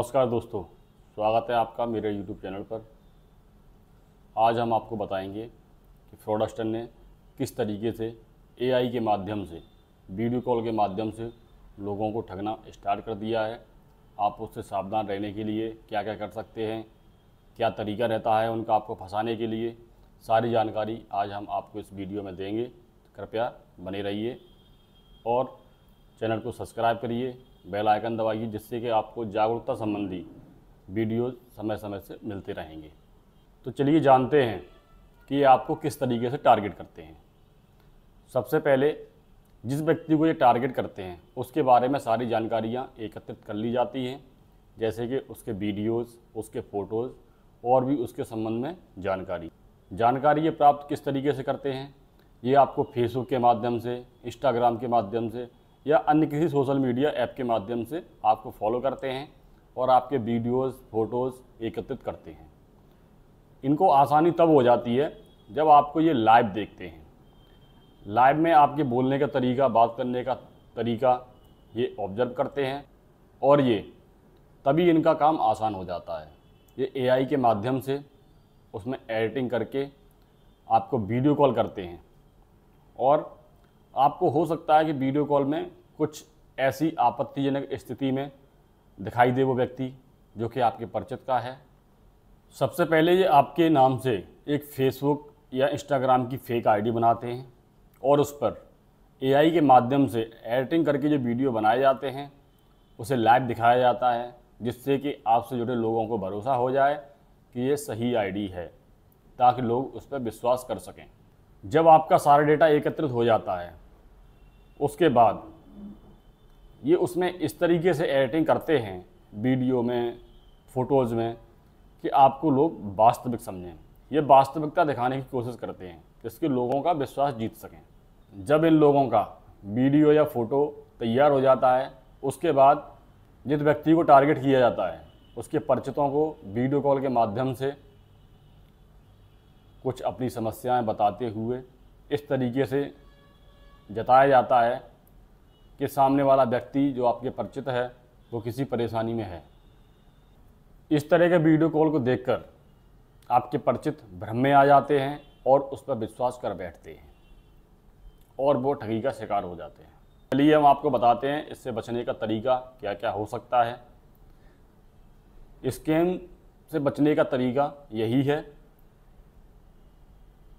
नमस्कार दोस्तों स्वागत है आपका मेरे यूट्यूब चैनल पर आज हम आपको बताएंगे कि फ्रॉडस्टर ने किस तरीके से एआई के माध्यम से वीडियो कॉल के माध्यम से लोगों को ठगना स्टार्ट कर दिया है आप उससे सावधान रहने के लिए क्या क्या कर सकते हैं क्या तरीका रहता है उनका आपको फंसाने के लिए सारी जानकारी आज हम आपको इस वीडियो में देंगे कृपया बने रहिए और चैनल को सब्सक्राइब करिए बेल आइकन दबाइए जिससे कि आपको जागरूकता संबंधी वीडियो समय समय से मिलते रहेंगे तो चलिए जानते हैं कि ये आपको किस तरीके से टारगेट करते हैं सबसे पहले जिस व्यक्ति को ये टारगेट करते हैं उसके बारे में सारी जानकारियाँ एकत्रित कर ली जाती हैं जैसे कि उसके वीडियोस, उसके फ़ोटोज़ और भी उसके संबंध में जानकारी जानकारी ये प्राप्त किस तरीके से करते हैं ये आपको फेसबुक के माध्यम से इंस्टाग्राम के माध्यम से या अन्य किसी सोशल मीडिया ऐप के माध्यम से आपको फॉलो करते हैं और आपके वीडियोस फोटोज़ एकत्रित करते हैं इनको आसानी तब हो जाती है जब आपको ये लाइव देखते हैं लाइव में आपके बोलने का तरीका बात करने का तरीका ये ऑब्जर्व करते हैं और ये तभी इनका काम आसान हो जाता है ये एआई के माध्यम से उसमें एडिटिंग करके आपको वीडियो कॉल करते हैं और आपको हो सकता है कि वीडियो कॉल में कुछ ऐसी आपत्तिजनक स्थिति में दिखाई दे वो व्यक्ति जो कि आपके परिचित का है सबसे पहले ये आपके नाम से एक फेसबुक या इंस्टाग्राम की फेक आईडी बनाते हैं और उस पर एआई के माध्यम से एडिटिंग करके जो वीडियो बनाए जाते हैं उसे लाइव दिखाया जाता है जिससे कि आपसे जुड़े लोगों को भरोसा हो जाए कि ये सही आईडी है ताकि लोग उस पर विश्वास कर सकें जब आपका सारा डेटा एकत्रित हो जाता है उसके बाद ये उसमें इस तरीके से एडिटिंग करते हैं वीडियो में फ़ोटोज़ में कि आपको लोग वास्तविक समझें ये वास्तविकता दिखाने की कोशिश करते हैं जिसके लोगों का विश्वास जीत सकें जब इन लोगों का वीडियो या फ़ोटो तैयार हो जाता है उसके बाद जिस व्यक्ति को टारगेट किया जाता है उसके परिचितों को वीडियो कॉल के माध्यम से कुछ अपनी समस्याएं बताते हुए इस तरीके से जताया जाता है कि सामने वाला व्यक्ति जो आपके परिचित है वो किसी परेशानी में है इस तरह के वीडियो कॉल को देखकर आपके परिचित भ्रम में आ जाते हैं और उस पर विश्वास कर बैठते हैं और वो ठगी का शिकार हो जाते हैं चलिए हम आपको बताते हैं इससे बचने का तरीका क्या क्या हो सकता है स्कैम से बचने का तरीका यही है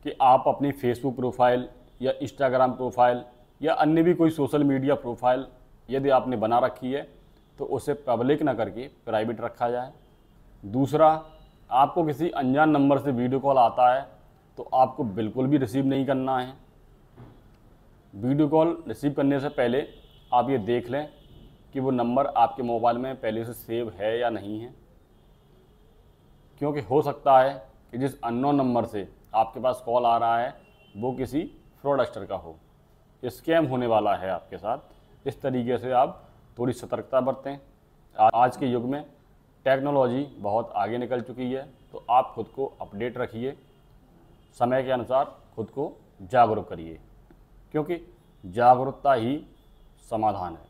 कि आप अपनी फेसबुक प्रोफाइल या इंस्टाग्राम प्रोफाइल या अन्य भी कोई सोशल मीडिया प्रोफाइल यदि आपने बना रखी है तो उसे पब्लिक ना करके प्राइवेट रखा जाए दूसरा आपको किसी अनजान नंबर से वीडियो कॉल आता है तो आपको बिल्कुल भी रिसीव नहीं करना है वीडियो कॉल रिसीव करने से पहले आप ये देख लें कि वो नंबर आपके मोबाइल में पहले से सेव है या नहीं है क्योंकि हो सकता है कि जिस अननोन नंबर से आपके पास कॉल आ रहा है वो किसी फ्रॉड एक्स्टर का हो स्कैम होने वाला है आपके साथ इस तरीके से आप थोड़ी सतर्कता बरतें आज के युग में टेक्नोलॉजी बहुत आगे निकल चुकी है तो आप खुद को अपडेट रखिए समय के अनुसार खुद को जागरूक करिए क्योंकि जागरूकता ही समाधान है